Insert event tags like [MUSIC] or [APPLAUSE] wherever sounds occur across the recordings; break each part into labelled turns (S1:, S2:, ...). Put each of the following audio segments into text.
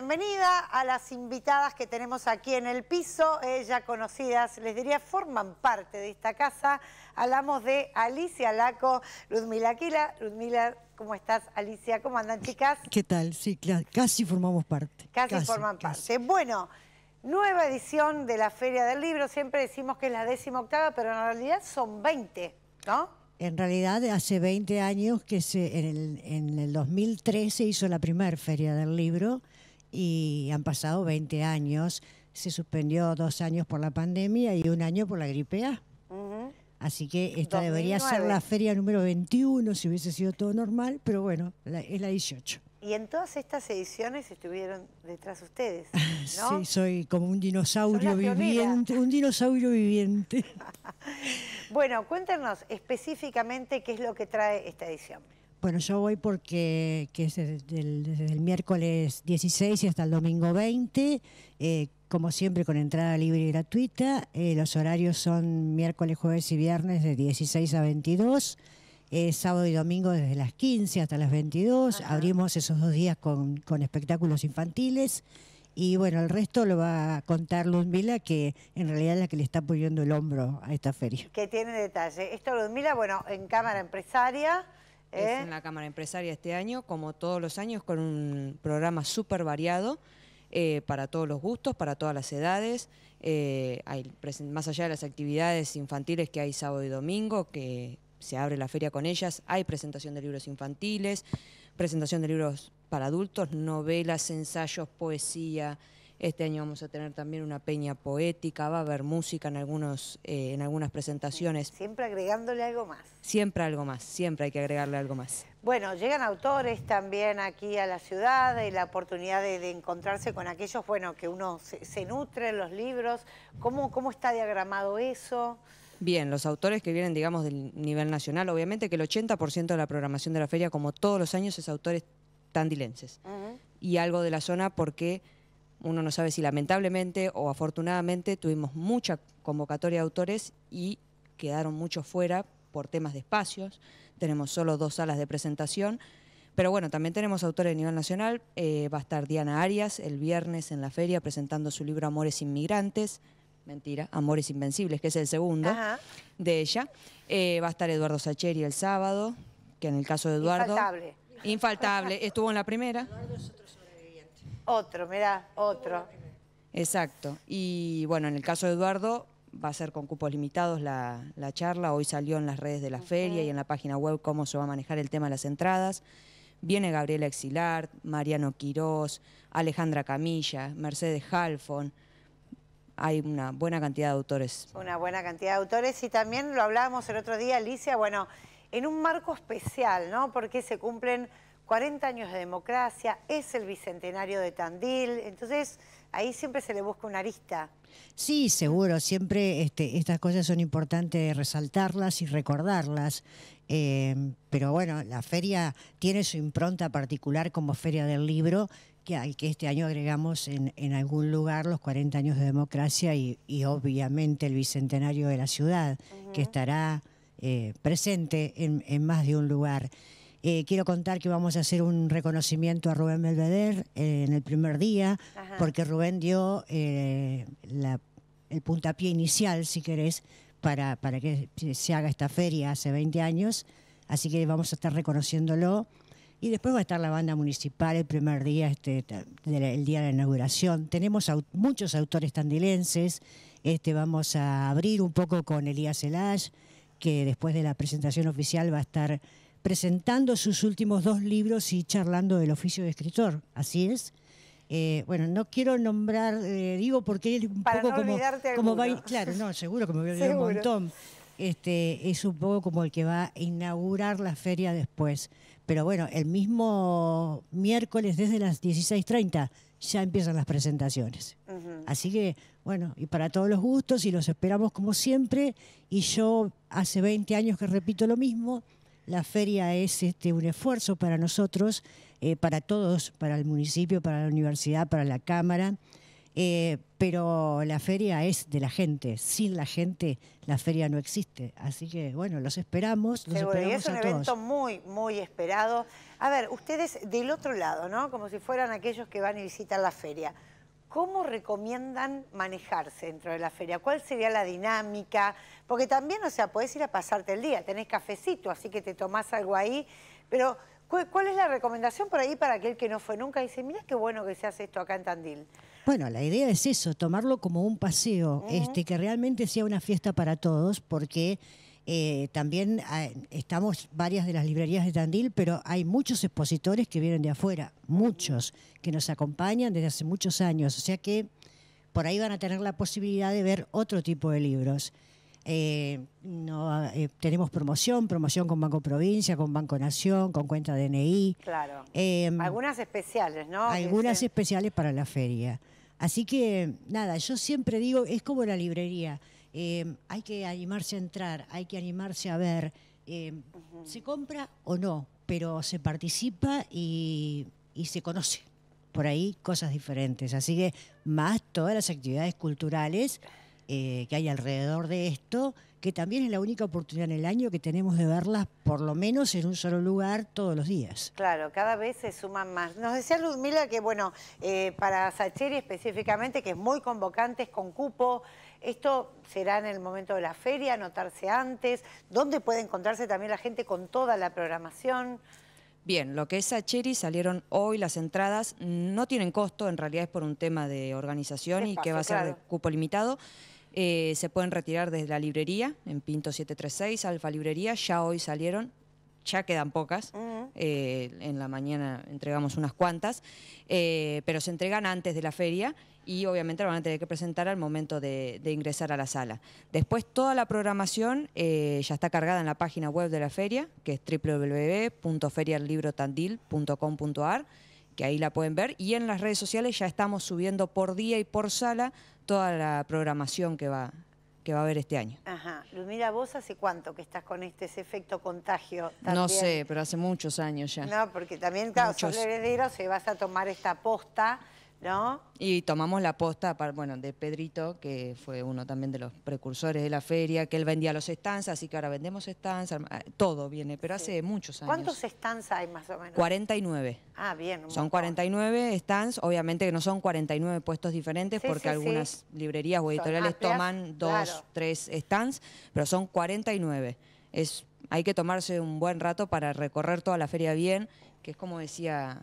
S1: bienvenida a las invitadas que tenemos aquí en el piso, ellas eh, conocidas, les diría, forman parte de esta casa. Hablamos de Alicia Laco, Ludmila Aquila. Ludmila, ¿cómo estás, Alicia? ¿Cómo andan, chicas? ¿Qué
S2: tal? Sí, casi formamos parte. Casi, forman
S1: parte. Bueno, nueva edición de la Feria del Libro. Siempre decimos que es la décima octava, pero en realidad son 20,
S2: ¿no? En realidad, hace 20 años que se, en, el, en el 2013 hizo la primera feria del libro y han pasado 20 años. Se suspendió dos años por la pandemia y un año por la gripe A. Así que esta debería ser la feria número 21 si hubiese sido todo normal, pero bueno, es la 18.
S1: Y en todas estas ediciones estuvieron detrás ustedes. [LAUGHS] Sí,
S2: soy como un dinosaurio viviente, un dinosaurio viviente.
S1: [LAUGHS] bueno, cuéntenos específicamente qué es lo que trae esta edición.
S2: Bueno, yo voy porque es desde el, miércoles 16 y hasta el domingo 20, eh, como siempre con entrada libre y gratuita. Eh, los horarios son miércoles, jueves y viernes de 16 a 22, eh, sábado y domingo desde las 15 hasta las 22. Abrimos esos dos días con, espectáculos infantiles. Y bueno, el resto lo va a contar Ludmila, que en realidad es la que le está poniendo el hombro a esta feria.
S1: Que tiene detalle. Esto Mila, bueno, en Cámara Empresaria, es ¿Eh? en
S3: la Cámara Empresaria este año, como todos los años, con un programa súper variado. Eh, para todos los gustos, para todas las edades. Eh, más allá de las actividades infantiles que hay sábado y domingo, que se abre la feria con ellas, hay presentación de libros infantiles, presentación de libros para adultos, novelas, ensayos, poesía, este año vamos a tener también una peña poética, va a haber música en, algunos, eh, en algunas presentaciones. Siempre
S1: agregándole algo más.
S3: Siempre algo más, siempre hay que agregarle algo más.
S1: Bueno, llegan autores también aquí a la ciudad y eh, la oportunidad de, encontrarse con aquellos, bueno, que uno se, nutre en los libros. ¿Cómo, ¿Cómo está diagramado eso?
S3: Bien, los autores que vienen, digamos, del nivel nacional, obviamente que el 80% de la programación de la feria, como todos los años, es autores tandilenses. Y algo de la zona porque uno no sabe si lamentablemente o afortunadamente tuvimos mucha convocatoria de autores y quedaron muchos fuera por temas de espacios. Tenemos solo dos salas de presentación. Pero bueno, también tenemos autores a nivel nacional. Eh, va a estar Diana Arias el viernes en la feria presentando su libro Amores Inmigrantes. Mentira, Amores Invencibles, que es el segundo de ella. Eh, va a estar Eduardo Sacheri el sábado, que en el caso de Eduardo... Infaltable. Infaltable. Estuvo en la primera. Eduardo
S1: otro, mirá, otro.
S3: Exacto. Y bueno, en el caso de Eduardo, va a ser con cupos limitados la, charla. Hoy salió en las redes de la feria y en la página web cómo se va a manejar el tema de las entradas. Viene Gabriela Exilar, Mariano Quirós, Alejandra Camilla, Mercedes Halfon. Hay una buena cantidad de autores.
S1: Una buena cantidad de autores. Y también lo hablábamos el otro día, Alicia, bueno, en un marco especial, ¿no? Porque se cumplen 40 años de democracia, es el bicentenario de Tandil, entonces ahí siempre se le busca una
S2: arista. Sí, seguro, siempre este, estas cosas son importantes resaltarlas y recordarlas, em, pero bueno, la feria tiene su impronta particular como Feria del Libro, que, que este año agregamos en, algún lugar los 40 años de democracia y, obviamente el bicentenario de la ciudad, que estará eh, presente en más de un lugar. Eh, quiero contar que vamos a hacer un reconocimiento a Rubén Belvedere eh, en el primer día, porque Rubén dio eh, el puntapié inicial, si querés, para, para que se haga esta feria hace 20 años. Así que vamos a estar reconociéndolo. Y después va a estar la banda municipal el primer día, este, el día de la inauguración. Tenemos muchos autores tandilenses. Este, vamos a abrir un poco con Elías Elash, que después de la presentación oficial va a estar presentando sus últimos dos libros y charlando del oficio de escritor. Así es. Eh, bueno, no quiero nombrar, eh, digo porque es un poco como, claro, no, seguro que me voy a olvidar un montón. Este, es un poco como el que va a inaugurar la feria después. Pero bueno, el mismo miércoles desde las 16.30 ya empiezan las presentaciones. Así que, bueno, y para todos los gustos y los esperamos como siempre. Y yo hace 20 años que repito lo mismo, la feria es este, un esfuerzo para nosotros, eh, para todos, para el municipio, para la universidad, para la Cámara, eh, pero la feria es de la gente. Sin la gente, la feria no existe. Así que, bueno, los esperamos. es un evento
S1: muy, muy esperado. A ver, ustedes del otro lado, ¿no? Como si fueran aquellos que van y visitar la feria. ¿Cómo recomiendan manejarse dentro de la feria? ¿Cuál sería la dinámica? Porque también, o sea, podés ir a pasarte el día, tenés cafecito, así que te tomás algo ahí, pero ¿cuál, es la recomendación por ahí para aquel que no fue nunca y dice, mira qué bueno que se hace esto acá en Tandil?
S2: Bueno, la idea es eso, tomarlo como un paseo, este, que realmente sea una fiesta para todos, porque eh, también ah, estamos varias de las librerías de Tandil, pero hay muchos expositores que vienen de afuera, muchos, que nos acompañan desde hace muchos años. O sea que por ahí van a tener la posibilidad de ver otro tipo de libros. Eh, no, eh, tenemos promoción, promoción con Banco Provincia, con Banco Nación, con cuenta DNI. Claro. Em, algunas especiales, ¿no? Algunas especiales para la feria. Así que, nada, yo siempre digo, es como la librería eh, hay que animarse a entrar, hay que animarse a ver. Eh, ¿Se compra o no? Pero se participa y, se conoce por ahí cosas diferentes. Así que más todas las actividades culturales eh, que hay alrededor de esto, que también es la única oportunidad en el año que tenemos de verlas por lo menos en un solo lugar todos los días.
S1: Claro, cada vez se suman más. Nos decía Luzmila que, bueno, para Sacheri específicamente, que es muy convocante, es con cupo, ¿Esto será en el momento de la feria, anotarse antes? ¿Dónde puede encontrarse también la gente con toda la programación?
S3: Bien, lo que es Sacheri salieron hoy las entradas, no tienen costo, en realidad es por un tema de organización y que va a ser de cupo limitado. Eh, se pueden retirar desde la librería, en Pinto 736, Alfa Librería, ya hoy salieron, ya quedan pocas, eh, en la mañana entregamos unas cuantas, eh, pero se entregan antes de la feria y obviamente la van a tener que presentar al momento de, ingresar a la sala. Después toda la programación eh, ya está cargada en la página web de la feria, que es www.ferialibrotandil.com.ar que ahí la pueden ver, y en las redes sociales ya estamos subiendo por día y por sala toda la programación que va, que va a haber este año.
S1: Ajá. Mira, vos hace cuánto que estás con este ese efecto contagio. No sé,
S3: pero hace muchos años ya. No,
S1: porque también, claro, sos heredero, se vas a tomar esta posta
S3: y tomamos la posta, bueno, de Pedrito, que fue uno también de los precursores de la feria, que él vendía los stands, así que ahora vendemos stands, eh, todo viene, pero hace muchos años. ¿Cuántos
S1: stands hay más o menos?
S3: 49.
S1: Ah, bien. son
S3: 49 stands, obviamente que no son 49 puestos diferentes, porque algunas librerías o editoriales toman dos, tres stands, pero son 49. Es, hay que tomarse un buen rato para recorrer toda la feria bien, que es como decía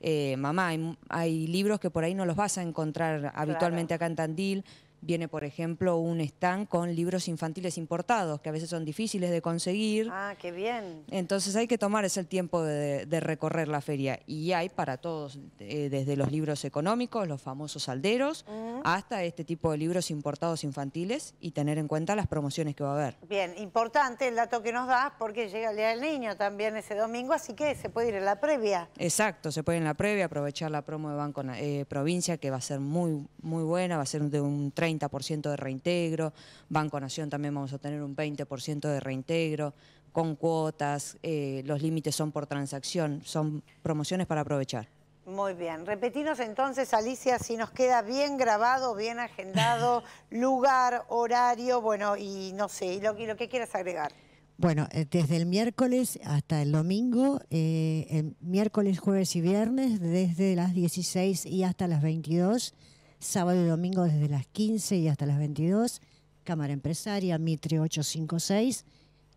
S3: eh, mamá, hay, libros que por ahí no los vas a encontrar habitualmente acá en Tandil. Viene, por ejemplo, un stand con libros infantiles importados, que a veces son difíciles de conseguir.
S1: Ah, qué bien.
S3: Entonces hay que tomar ese tiempo de, recorrer la feria. Y hay para todos, eh, desde los libros económicos, los famosos alderos, mm hasta este tipo de libros importados infantiles y tener en cuenta las promociones que va a haber.
S1: Bien, importante el dato que nos das porque llega el Día del Niño también ese domingo, así que se puede ir en la previa.
S3: Exacto, se puede ir en la previa, aprovechar la promo de Banco eh, Provincia que va a ser muy, muy buena, va a ser de un 30% de reintegro, Banco Nación también vamos a tener un 20% de reintegro con cuotas, eh, los límites son por transacción, son promociones para aprovechar.
S1: Muy bien, repetimos entonces, Alicia, si nos queda bien grabado, bien agendado, [LAUGHS] lugar, horario, bueno, y no sé, lo, lo que quieras agregar.
S2: Bueno, eh, desde el miércoles hasta el domingo, eh, miércoles, jueves y viernes, desde las 16 y hasta las 22, sábado y domingo desde las 15 y hasta las 22, Cámara Empresaria, Mitre 856,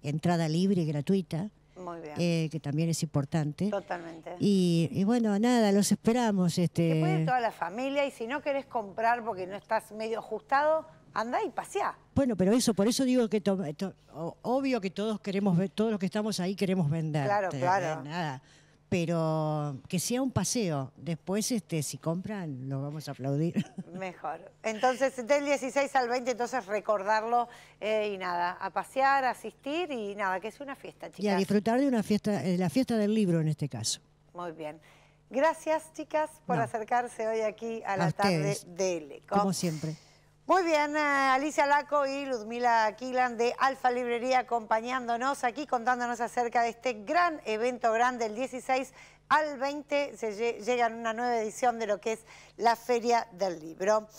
S2: entrada libre y gratuita. Muy bien. Eh, que también es importante. Totalmente. Y, bueno, nada, los esperamos. Este... Que puede toda
S1: la familia y si no querés comprar porque no estás medio
S2: ajustado, anda y paseá. Bueno, pero eso, por eso digo que obvio que todos queremos ver, todos los que estamos ahí queremos vender. Claro, ¿eh? claro pero que sea un paseo. Después, este, si compran, lo vamos a aplaudir. [LAUGHS]
S1: Mejor. Entonces, del 16 al 20, entonces recordarlo eh, y nada, a pasear, a asistir y nada, que es una fiesta, chicas. Y a disfrutar de
S2: una fiesta, eh, la fiesta del libro en este caso.
S1: Muy bien. Gracias, chicas, por acercarse hoy aquí a la tarde de ELECO. Como siempre. Muy bien, eh, Alicia Laco y Ludmila Aquilan de Alfa Librería acompañándonos aquí, contándonos acerca de este gran evento grande, el 16 al 20 se llega una nueva edición de lo que es la Feria del Libro.